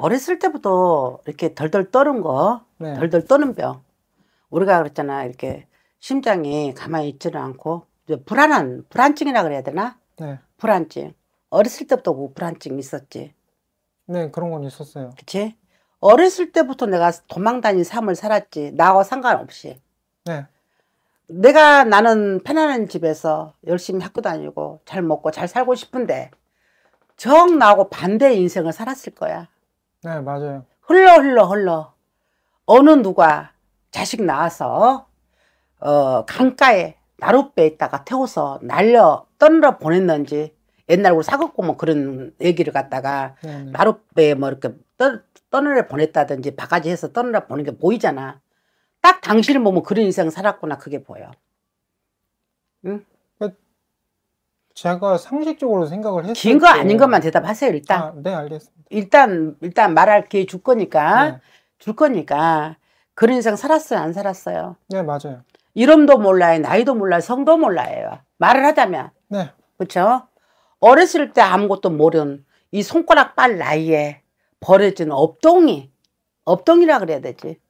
어렸을 때부터 이렇게 덜덜 떠는 거, 네. 덜덜 떠는 병. 우리가 그랬잖아. 이렇게 심장이 가만히 있지는 않고 불안한 불안증이라 그래야 되나? 네. 불안증. 어렸을 때부터 뭐 그 불안증 있었지. 네, 그런 건 있었어요. 그치? 어렸을 때부터 내가 도망 다닌 삶을 살았지. 나와 상관없이. 네. 내가 나는 편안한 집에서 열심히 학교 다니고 잘 먹고 잘 살고 싶은데 정 나하고 반대의 인생을 살았을 거야. 네, 맞아요. 흘러 흘러 흘러 어느 누가 자식 낳아서 어, 강가에 나룻배에 있다가 태워서 날려 떠나러 보냈는지 옛날 우 사극고 뭐 그런 얘기를 갖다가 네네. 나룻배에 뭐 이렇게 떠, 떠나러 보냈다든지 바가지 해서 떠나러 보는게 보이잖아. 딱 당신을 보면 그런 인생 살았구나 그게 보여. 응? 제가 상식적으로 생각을 했어요. 긴 거 아닌 것만 대답하세요, 일단. 아, 네, 알겠습니다. 일단, 일단 말할 기회 줄 거니까, 네. 줄 거니까, 그런 인생 살았어요, 안 살았어요? 네, 맞아요. 이름도 몰라요, 나이도 몰라요, 성도 몰라요. 말을 하자면. 네. 그렇죠 어렸을 때 아무것도 모른 이 손가락 빨 나이에 버려진 업동이, 업동이라 그래야 되지.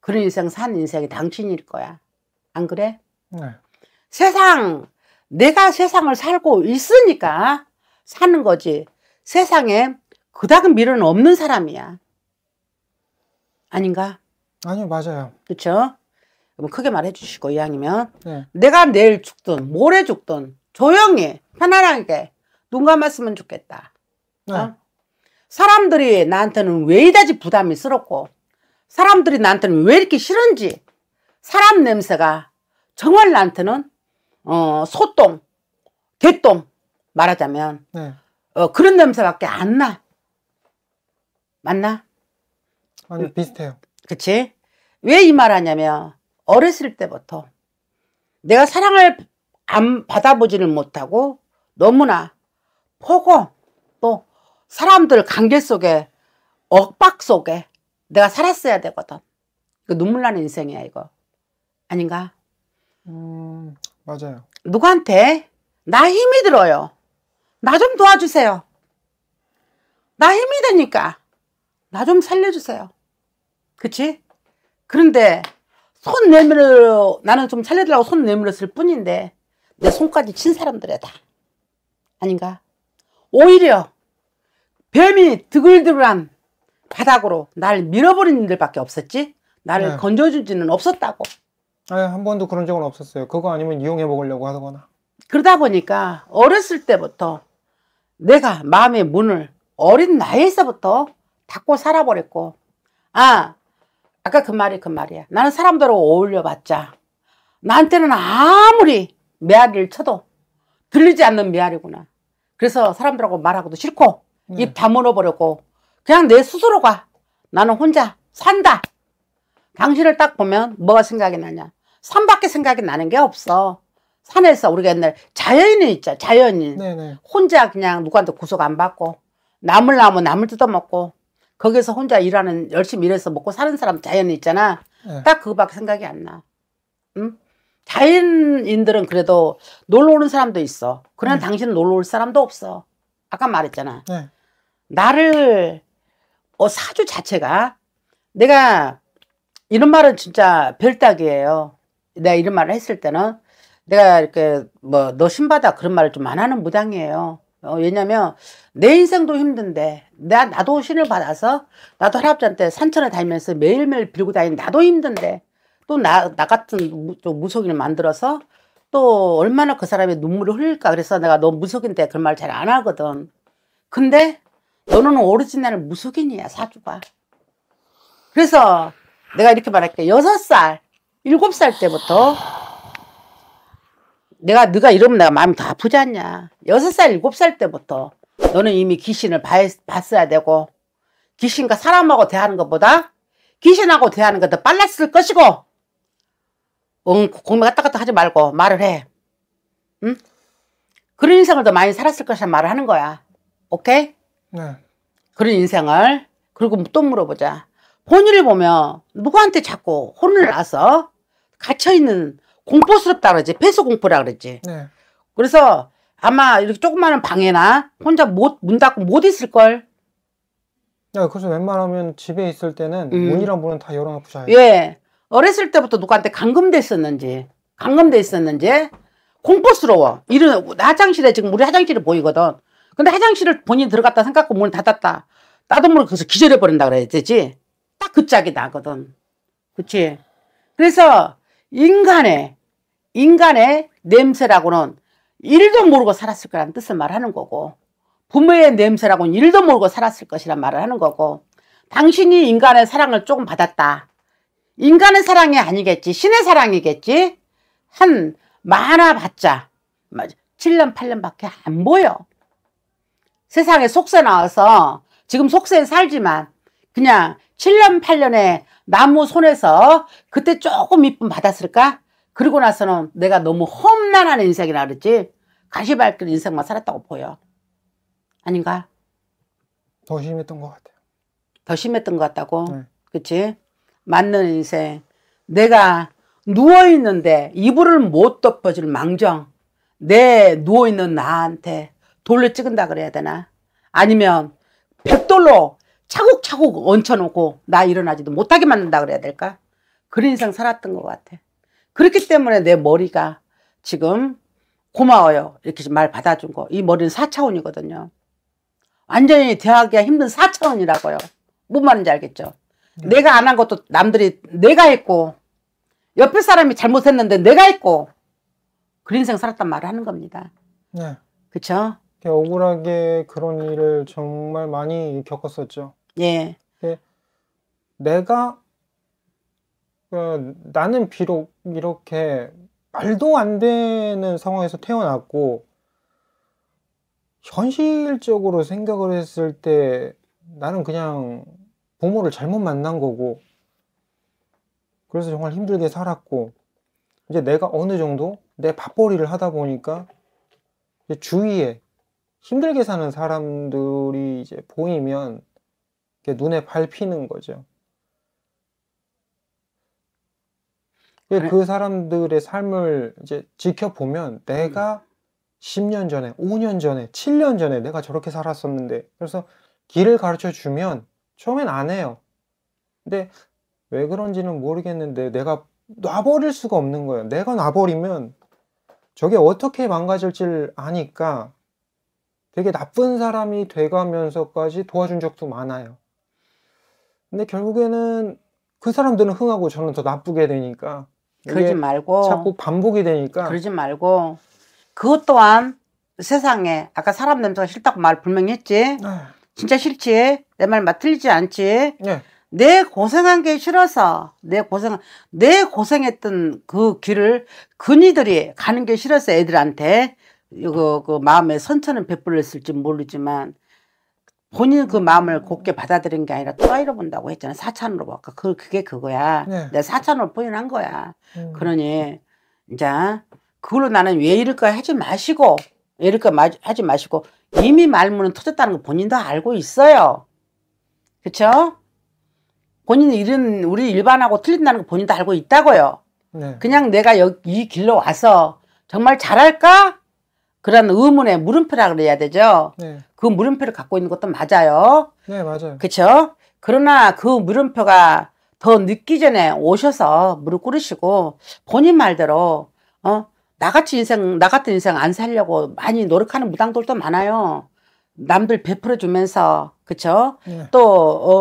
그런 인생 산 인생이 당신일 거야. 안 그래? 네. 세상 내가 세상을 살고 있으니까 사는 거지 세상에 그닥 미련은 없는 사람이야 아닌가? 아니요 맞아요 그렇죠? 크게 말해 주시고 이왕이면 네. 내가 내일 죽든 모레 죽든 조용히 편안하게 눈 감았으면 좋겠다 네. 어? 사람들이 나한테는 왜 이다지 부담이 스럽고 사람들이 나한테는 왜 이렇게 싫은지 사람 냄새가 정말 나한테는 어, 소똥, 개똥 말하자면 네. 어, 그런 냄새밖에 안 나. 맞나? 아니 음. 비슷해요. 그치? 왜 이 말하냐면 어렸을 때부터 내가 사랑을 안 받아보지를 못하고 너무나 포고 또 사람들 관계 속에 억박 속에 내가 살았어야 되거든. 눈물 나는 인생이야 이거 아닌가? 음... 맞아요. 누구한테? 나 힘이 들어요. 나 좀 도와주세요. 나 힘이 되니까 나 좀 살려주세요. 그치? 그런데 손 내밀어 나는 좀 살려달라고 손 내밀었을 뿐인데 내 손까지 친 사람들에다 아닌가? 오히려 뱀이 드글드글한 바닥으로 날 밀어버린 일들밖에 없었지 나를 네. 건져준 지는 없었다고 아 네, 한 번도 그런 적은 없었어요. 그거 아니면 이용해 먹으려고 하거나. 그러다 보니까 어렸을 때부터 내가 마음의 문을 어린 나이에서부터 닫고 살아버렸고 아 아까 그 말이 그 말이야 나는 사람들하고 어울려봤자 나한테는 아무리 메아리를 쳐도 들리지 않는 메아리구나 그래서 사람들하고 말하고도 싫고 네. 입 다물어버렸고 그냥 내 스스로가 나는 혼자 산다 당신을 딱 보면 뭐가 생각이 나냐 산밖에 생각이 나는 게 없어 산에서 우리가 옛날 자연인 있죠 자연인 네네. 네. 혼자 그냥 누구한테 구속 안 받고 나물 나면 나물 뜯어먹고 거기서 혼자 일하는 열심히 일해서 먹고 사는 사람 자연인 있잖아 네. 딱 그거밖에 생각이 안나 응? 자연인들은 그래도 놀러 오는 사람도 있어 그러나 네. 당신 놀러 올 사람도 없어 아까 말했잖아 네. 나를 어, 사주 자체가 내가 이런 말은 진짜 별따기예요. 내가 이런 말을 했을 때는 내가 이렇게 뭐 너 신받아 그런 말을 좀 안 하는 무당이에요. 어, 왜냐면 내 인생도 힘든데 나, 나도 신을 받아서 나도 할아버지한테 산천을 다니면서 매일매일 빌고 다니는 나도 힘든데 또나나 같은 무속인을 만들어서 또 얼마나 그 사람의 눈물을 흘릴까 그래서 내가 너 무속인데 그런 말 잘 안 하거든 근데 너는 오리지널 무속인이야 사주가 그래서 내가 이렇게 말할게. 여섯 살, 일곱 살 때부터 내가 네가 이러면 내가 마음이 더 아프지 않냐. 여섯 살, 일곱 살 때부터 너는 이미 귀신을 봐, 봤어야 되고 귀신과 사람하고 대하는 것보다 귀신하고 대하는 것더 빨랐을 것이고 응, 공매 갔다 갔다 하지 말고 말을 해. 응? 그런 인생을 더 많이 살았을 것이란 말을 하는 거야. 오케이? 네. 그런 인생을 그리고 또 물어보자. 본인을 보면 누구한테 자꾸 혼을 나서 갇혀있는 공포스럽다 그러지 폐쇄 공포라 그러지 네. 그래서 아마 이렇게 조그마한 방에나 혼자 못 문 닫고 못 있을 걸 야, 그래서 웬만하면 집에 있을 때는 음. 문이랑 문은 다 열어놓고 자요 예 어렸을 때부터 누구한테 감금돼 었는지 감금돼 었는지 공포스러워 이런 화장실에 지금 우리 화장실이 보이거든 근데 화장실을 본인 들어갔다 생각하고 문을 닫았다 따도 모르고 그래서 기절해버린다 그래야 되지 딱그 짝이 나거든. 그치? 그래서 인간의, 인간의 냄새라고는 일도 모르고 살았을 거란 뜻을 말하는 거고 부모의 냄새라고는 일도 모르고 살았을 것이란 말을 하는 거고 당신이 인간의 사랑을 조금 받았다. 인간의 사랑이 아니겠지. 신의 사랑이겠지. 한 많아 봤자 7년 8년밖에 안 보여. 세상에 속세 나와서 지금 속세에 살지만 그냥 7년 8년에 나무 손에서 그때 조금 이쁨 받았을까? 그리고 나서는 내가 너무 험난한 인생이라 그랬지 가시발길 인생만 살았다고 보여 아닌가? 더 심했던 것 같아요 더 심했던 것 같다고? 네. 그치? 맞는 인생 내가 누워있는데 이불을 못 덮어줄 망정 내 누워있는 나한테 돌로 찍은다 그래야 되나? 아니면 벽돌로 차곡차곡 얹혀놓고 나 일어나지도 못하게 만든다 그래야 될까? 그런 인상 살았던 것 같아. 그렇기 때문에 내 머리가 지금 고마워요. 이렇게 말 받아준 거. 이 머리는 4차원이거든요. 완전히 대하기가 힘든 4차원이라고요. 뭔 말인지 알겠죠? 네. 내가 안 한 것도 남들이 내가 했고 옆에 사람이 잘못했는데 내가 했고 그런 인생 살았단 말을 하는 겁니다. 네. 그렇죠? 억울하게 그런 일을 정말 많이 겪었었죠. 예. 예. 내가 어, 나는 비록 이렇게 말도 안 되는 상황에서 태어났고 현실적으로 생각을 했을 때 나는 그냥 부모를 잘못 만난 거고 그래서 정말 힘들게 살았고 이제 내가 어느 정도 내 밥벌이를 하다 보니까 주위에 힘들게 사는 사람들이 이제 보이면 눈에 밟히는 거죠. 그래. 그 사람들의 삶을 이제 지켜보면 내가 음. 10년 전에, 5년 전에, 7년 전에 내가 저렇게 살았었는데 그래서 길을 가르쳐 주면 처음엔 안 해요. 근데 왜 그런지는 모르겠는데 내가 놔버릴 수가 없는 거예요. 내가 놔버리면 저게 어떻게 망가질지를 아니까 되게 나쁜 사람이 돼가면서까지 도와준 적도 많아요. 근데 결국에는 그 사람들은 흥하고 저는 더 나쁘게 되니까 그러지 말고 자꾸 반복이 되니까 그러지 말고 그것 또한 세상에 아까 사람 냄새가 싫다고 말 분명히 했지 네. 진짜 싫지 내 말 맞틀리지 않지 네. 내 고생한 게 싫어서 내 고생 내 고생했던 그 길을 그니들이 가는 게 싫어서 애들한테 이거 그 마음에 선처는 베풀렸을지 모르지만 본인 그 마음을 곱게 받아들인 게 아니라 또라이로 본다고 했잖아. 사찬으로 봐. 그, 그게 그거야. 네. 내가 사찬으로 표현한 거야. 음. 그러니, 이제, 그걸로 나는 왜 이럴까 하지 마시고, 왜 이럴까 마, 하지 마시고, 이미 말문은 터졌다는 거 본인도 알고 있어요. 그쵸? 본인이 이런, 우리 일반하고 틀린다는 거 본인도 알고 있다고요. 네. 그냥 내가 여기, 이 길로 와서 정말 잘할까? 그런 의문의 물음표라 그래야 되죠. 네. 그 물음표를 갖고 있는 것도 맞아요. 네, 맞아요. 그렇죠? 그러나 그 물음표가 더 늦기 전에 오셔서 무릎 꿇으시고 본인 말대로 어 나같이 인생 나 같은 인생 안 살려고 많이 노력하는 무당들도 많아요. 남들 베풀어 주면서 그쵸? 네. 또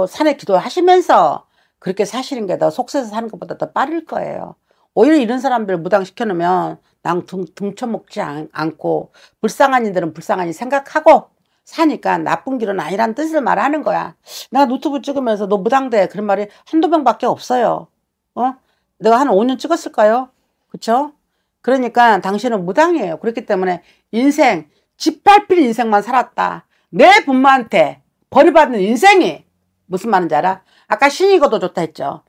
어, 산에 기도하시면서 그렇게 사시는 게 더 속세서 사는 것보다 더 빠를 거예요. 오히려 이런 사람들 무당시켜 놓으면 난 등, 등쳐먹지 않, 않고 불쌍한 이들은 불쌍한 이 생각하고 사니까 나쁜 길은 아니란 뜻을 말하는 거야. 내가 노트북 찍으면서 너 무당대 그런 말이 한두 명밖에 없어요. 어? 내가 한 5년 찍었을까요? 그쵸? 그러니까 당신은 무당이에요. 그렇기 때문에 인생, 짓밟힐 인생만 살았다. 내 부모한테 버려받는 인생이 무슨 말인지 알아? 아까 신이거도 좋다 했죠.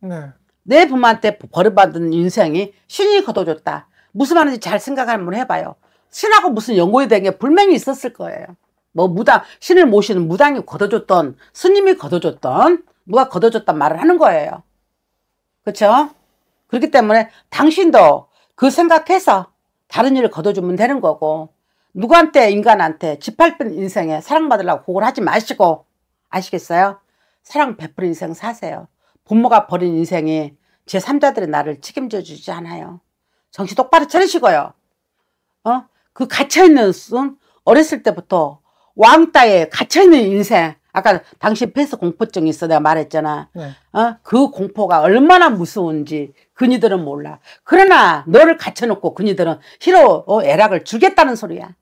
네. 내 부모한테 버릇받은 인생이 신이 거둬줬다. 무슨 말인지 잘 생각을 한번 해봐요. 신하고 무슨 연고에 대한 게 불명이 있었을 거예요. 뭐 무당, 신을 모시는 무당이 거둬줬던, 스님이 거둬줬던, 누가 거둬줬단 말을 하는 거예요. 그렇죠? 그렇기 때문에 당신도 그 생각해서 다른 일을 거둬주면 되는 거고 누구한테 인간한테 집팔픈 인생에 사랑받으려고 고걸 하지 마시고 아시겠어요? 사랑 베풀 인생 사세요. 부모가 버린 인생에 제 3자들이 나를 책임져 주지 않아요. 정신 똑바로 차리시고요. 어? 그 갇혀있는 순 어렸을 때부터 왕따에 갇혀있는 인생 아까 당신 폐스 공포증이 있어 내가 말했잖아. 네. 어? 그 공포가 얼마나 무서운지 그니들은 몰라. 그러나 너를 갇혀놓고 그니들은 희로 어, 애락을 주겠다는 소리야.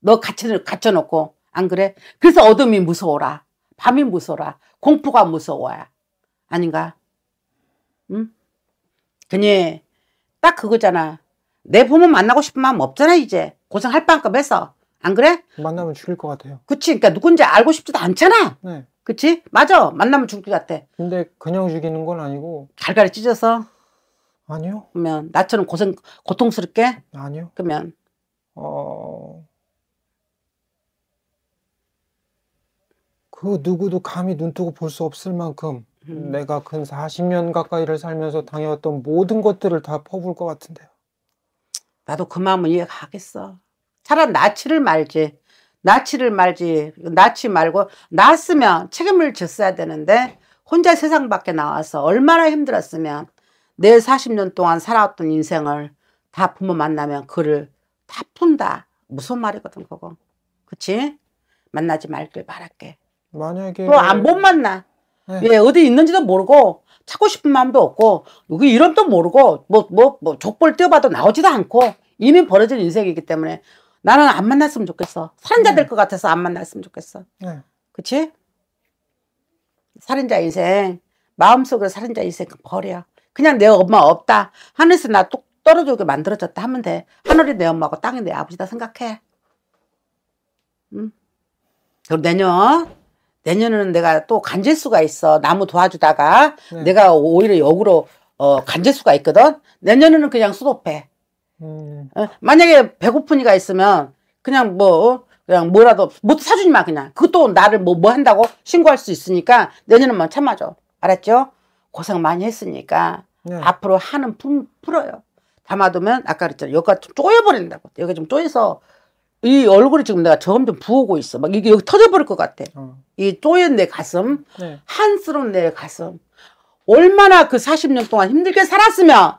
너 갇혀, 갇혀놓고 안 그래? 그래서 어둠이 무서워라. 밤이 무서워라. 공포가 무서워야. 아닌가? 응? 그니 딱 그거잖아. 내 부모 만나고 싶은 마음 없잖아 이제. 고생할 만큼 했어. 안 그래? 만나면 죽일 것 같아요. 그치? 그니까 누군지 알고 싶지도 않잖아. 네. 그치? 맞아. 만나면 죽을 것 같아. 근데 그냥 죽이는 건 아니고 갈갈이 찢어서. 아니요. 그러면 나처럼 고생 고통스럽게. 아니요. 그러면 어. 그 누구도 감히 눈 뜨고 볼 수 없을 만큼 내가 근 40년 가까이를 살면서 당해왔던 모든 것들을 다 퍼부을 것 같은데요. 나도 그 마음은 이해가 겠어 차라리 나치를 말지. 나치를 말지. 나치 말고 나으면 책임을 졌어야 되는데 혼자 세상 밖에 나와서 얼마나 힘들었으면 내 40년 동안 살아왔던 인생을 다 부모 만나면 그를 다 푼다. 무슨 말이거든 그거. 그치? 만나지 말길 바랄게. 만약에 또안못 만나. 네. 예, 어디 있는지도 모르고 찾고 싶은 마음도 없고 여기 이름도 모르고 뭐 뭐 뭐 족벌 떼어봐도 나오지도 않고 이미 벌어진 인생이기 때문에 나는 안 만났으면 좋겠어. 살인자 네. 될것 같아서 안 만났으면 좋겠어. 네. 그치? 살인자 인생 마음속으로 살인자 인생 그 버려. 그냥 내 엄마 없다. 하늘에서 나 뚝 떨어지게 만들어졌다 하면 돼. 하늘이 내 엄마고 땅이 내 아버지다 생각해. 응? 그럼 내년 내년에는 내가 또 간질수가 있어. 나무 도와주다가 네. 내가 오히려 역으로 어, 간질수가 있거든. 내년에는 그냥 수도패. 음. 어, 만약에 배고픈 이가 있으면 그냥 뭐 어? 그냥 뭐라도 못 뭐 사주지 마 그냥. 그것도 나를 뭐뭐 뭐 한다고 신고할 수 있으니까 내년에만 뭐 참아줘. 알았죠? 고생 많이 했으니까 네. 앞으로 하는 품 풀어요. 담아두면 아까 그랬잖아요. 여기가 쪼여버린다고. 여기 가좀 쪼여서 이 얼굴이 지금 내가 점점 부어오고 있어. 막 이게 여기 터져버릴 것 같아. 어. 이 쪼연 내 가슴, 네. 한스러운 내 가슴. 얼마나 그 40년 동안 힘들게 살았으면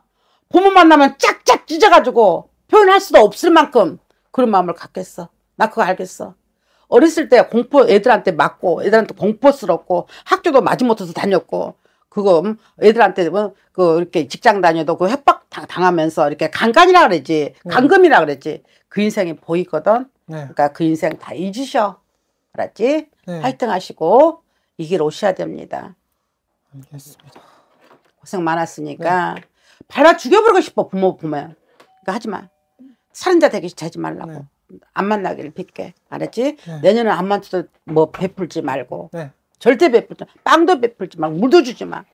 부모 만나면 쫙쫙 찢어가지고 표현할 수도 없을 만큼 그런 마음을 갖겠어. 나 그거 알겠어. 어렸을 때 공포 애들한테 맞고 애들한테 공포스럽고 학교도 마지 못해서 다녔고 그거 음, 애들한테 뭐그 이렇게 직장 다녀도 그 협박 당하면서 이렇게 간간이라 그랬지 간금이라 네. 그랬지 그 인생이 보이거든 네. 그러니까 그 인생 다 잊으셔 알았지 네. 파이팅 하시고 이 길 오셔야 됩니다 알겠습니다 고생 많았으니까 네. 발라 죽여버리고 싶어 부모 보면 그러니까 하지마 살인자 되기 되지 말라고 네. 안 만나기를 빌게 알았지 내년에 안 만나도 뭐 베풀지 말고 네. 절대 베풀지 빵도 베풀지 말고 물도 주지 마